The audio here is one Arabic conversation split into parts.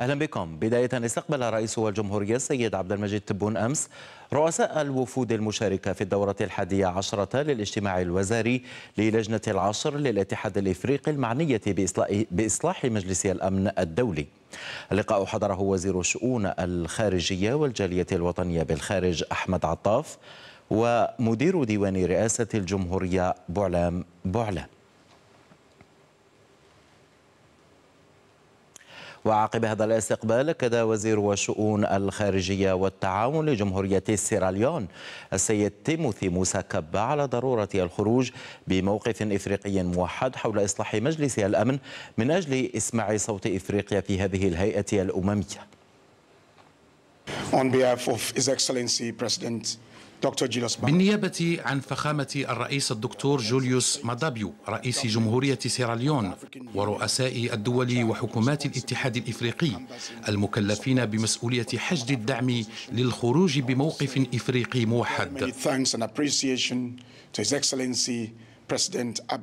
أهلا بكم بداية استقبل رئيس الجمهورية السيد عبد المجيد تبون أمس رؤساء الوفود المشاركة في الدورة الحادية عشرة للاجتماع الوزاري للجنة العشر للاتحاد الإفريقي المعنية بإصلاح مجلس الأمن الدولي اللقاء حضره وزير الشؤون الخارجية والجالية الوطنية بالخارج أحمد عطاف ومدير ديوان رئاسة الجمهورية بعلام بعلام وعقب هذا الاستقبال كذا وزير الشؤون الخارجية والتعاون لجمهورية سيراليون السيد تيموثي موسى كبا على ضرورة الخروج بموقف إفريقي موحد حول إصلاح مجلس الأمن من أجل إسماع صوت إفريقيا في هذه الهيئة الأممية. On behalf of His Excellency President بالنيابة عن فخامة الرئيس الدكتور جوليوس مادابيو رئيس جمهورية سيراليون ورؤساء الدول وحكومات الاتحاد الإفريقي المكلفين بمسؤولية حشد الدعم للخروج بموقف إفريقي موحد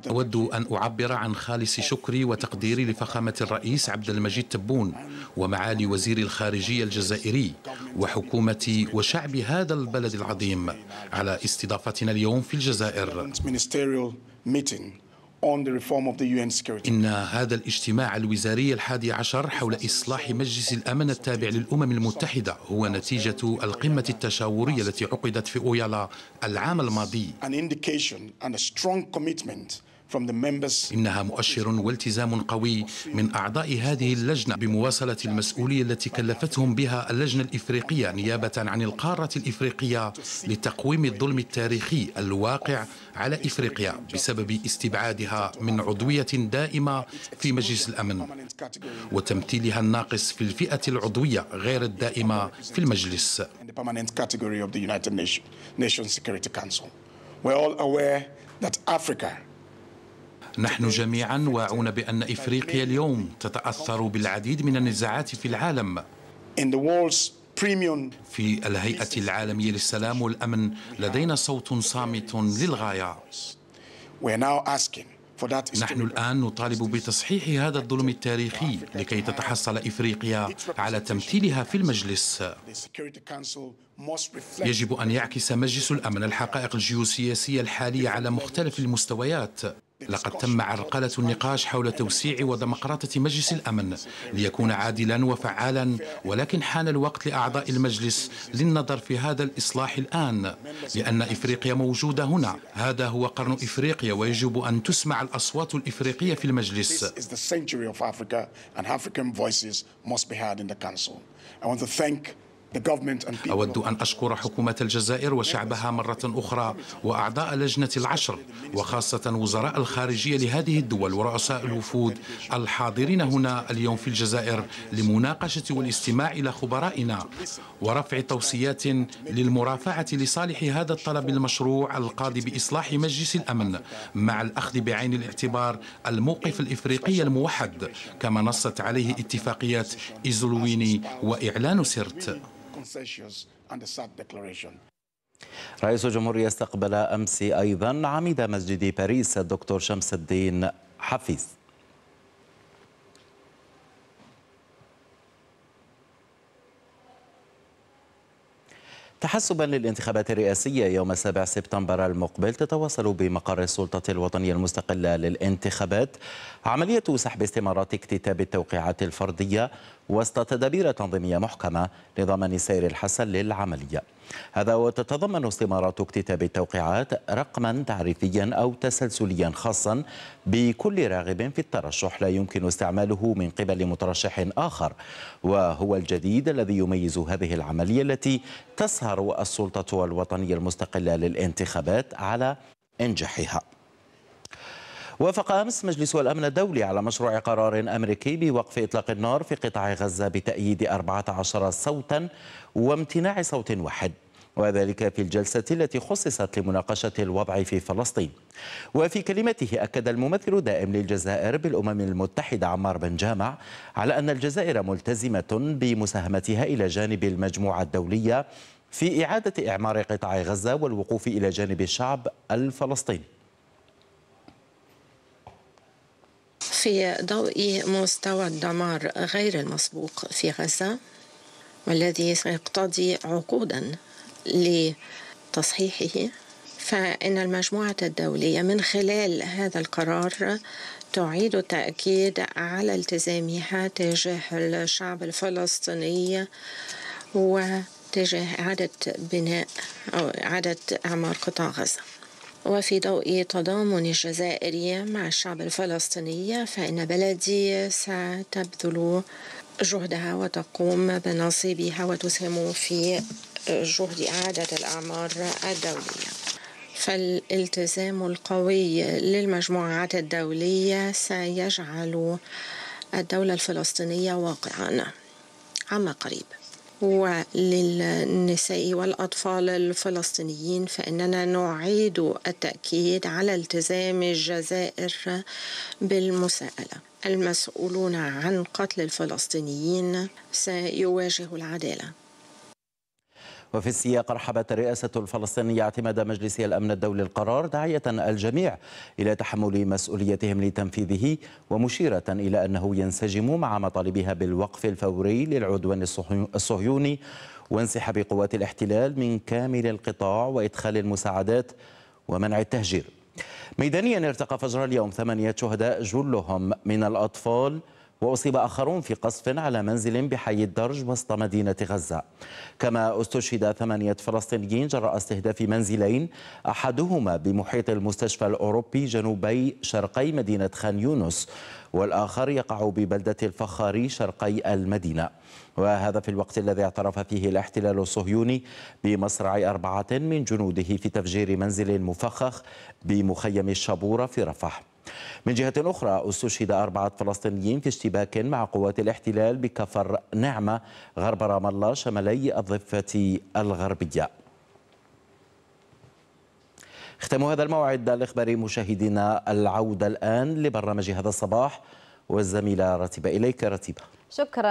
أود أن أعبر عن خالص شكري وتقديري لفخامة الرئيس عبد المجيد تبون ومعالي وزير الخارجية الجزائري وحكومة وشعب هذا البلد العظيم على استضافتنا اليوم في الجزائر. إن هذا الاجتماع الوزاري الحادي عشر حول إصلاح مجلس الأمن التابع للأمم المتحدة هو نتيجة القمة التشاورية التي عقدت في أويالا العام الماضي إنها مؤشر والتزام قوي من أعضاء هذه اللجنة بمواصلة المسؤولية التي كلفتهم بها اللجنة الإفريقية نيابة عن القارة الإفريقية لتقويم الظلم التاريخي الواقع على إفريقيا بسبب استبعادها من عضوية دائمة في مجلس الأمن وتمثيلها الناقص في الفئة العضوية غير الدائمة في المجلس. We're all aware that Africa نحن جميعا واعون بأن إفريقيا اليوم تتأثر بالعديد من النزاعات في العالم في الهيئة العالمية للسلام والأمن لدينا صوت صامت للغاية نحن الآن نطالب بتصحيح هذا الظلم التاريخي لكي تتحصل إفريقيا على تمثيلها في المجلس يجب أن يعكس مجلس الأمن الحقائق الجيوسياسية الحالية على مختلف المستويات لقد تم عرقلة النقاش حول توسيع ودمقراطة مجلس الأمن ليكون عادلا وفعالا ولكن حان الوقت لأعضاء المجلس للنظر في هذا الإصلاح الآن لأن إفريقيا موجودة هنا هذا هو قرن إفريقيا ويجب أن تسمع الأصوات الإفريقية في المجلس I want to thank أود أن أشكر حكومة الجزائر وشعبها مرة أخرى وأعضاء لجنة العشر وخاصة وزراء الخارجية لهذه الدول ورؤساء الوفود الحاضرين هنا اليوم في الجزائر لمناقشة والاستماع إلى خبرائنا ورفع توصيات للمرافعة لصالح هذا الطلب المشروع القاضي بإصلاح مجلس الأمن مع الأخذ بعين الاعتبار الموقف الإفريقي الموحد كما نصت عليه اتفاقيات إيزولويني وإعلان سرت consensus on the SAD declaration. رئيس الجمهورية استقبل أمس أيضا عميد مسجد باريس الدكتور شمس الدين حفيظ تحسبا للانتخابات الرئاسية يوم 7 سبتمبر المقبل تتواصل بمقر السلطة الوطنية المستقلة للانتخابات عملية سحب استمارات اكتتاب التوقيعات الفردية وسط تدابير تنظيمية محكمة لضمان سير الحسن للعملية هذا وتتضمن استمارات اكتتاب التوقيعات رقما تعريفيا أو تسلسليا خاصا بكل راغب في الترشح لا يمكن استعماله من قبل مترشح آخر وهو الجديد الذي يميز هذه العملية التي تسهر السلطة الوطنية المستقلة للانتخابات على إنجاحها وافق أمس مجلس الأمن الدولي على مشروع قرار أمريكي بوقف إطلاق النار في قطاع غزة بتأييد 14 صوتا وامتناع صوت واحد وذلك في الجلسة التي خصصت لمناقشة الوضع في فلسطين وفي كلمته أكد الممثل الدائم للجزائر بالأمم المتحدة عمار بن جامع على أن الجزائر ملتزمة بمساهمتها إلى جانب المجموعة الدولية في إعادة إعمار قطاع غزة والوقوف إلى جانب الشعب الفلسطيني في ضوء مستوى الدمار غير المسبوق في غزة والذي سيقتضي عقودا لتصحيحه فإن المجموعة الدولية من خلال هذا القرار تعيد التأكيد على التزامها تجاه الشعب الفلسطيني وتجاه إعادة بناء أو إعادة إعمار قطاع غزة وفي ضوء تضامن الجزائري مع الشعب الفلسطيني فإن بلدي ستبذل جهدها وتقوم بنصيبها وتسهم في جهد إعادة الأعمار الدولية فالالتزام القوي للمجموعات الدولية سيجعل الدولة الفلسطينية واقعا عما قريب وللنساء والأطفال الفلسطينيين فإننا نعيد التأكيد على التزام الجزائر بالمساءلة المسؤولون عن قتل الفلسطينيين سيواجهوا العداله وفي السياق رحبت الرئاسة الفلسطينية اعتماد مجلس الأمن الدولي القرار داعية الجميع إلى تحمل مسؤوليتهم لتنفيذه ومشيرة إلى أنه ينسجم مع مطالبها بالوقف الفوري للعدوان الصهيوني وانسحاب قوات الاحتلال من كامل القطاع وإدخال المساعدات ومنع التهجير ميدانيا ارتقى فجر اليوم ثمانية شهداء جلهم من الأطفال وأصيب آخرون في قصف على منزل بحي الدرج وسط مدينة غزة كما استشهد ثمانية فلسطينيين جراء استهداف منزلين أحدهما بمحيط المستشفى الأوروبي جنوبي شرقي مدينة خان يونس والآخر يقع ببلدة الفخاري شرقي المدينة وهذا في الوقت الذي اعترف فيه الاحتلال الصهيوني بمصرع أربعة من جنوده في تفجير منزل مفخخ بمخيم الشبورة في رفح من جهة أخرى استشهد أربعة فلسطينيين في اشتباك مع قوات الاحتلال بكفر نعمة غرب رام الله شمالي الضفة الغربية ختام هذا الموعد الإخباري مشاهدينا العودة الآن لبرنامج هذا الصباح والزميلة رتيبة إليك رتيبة شكرا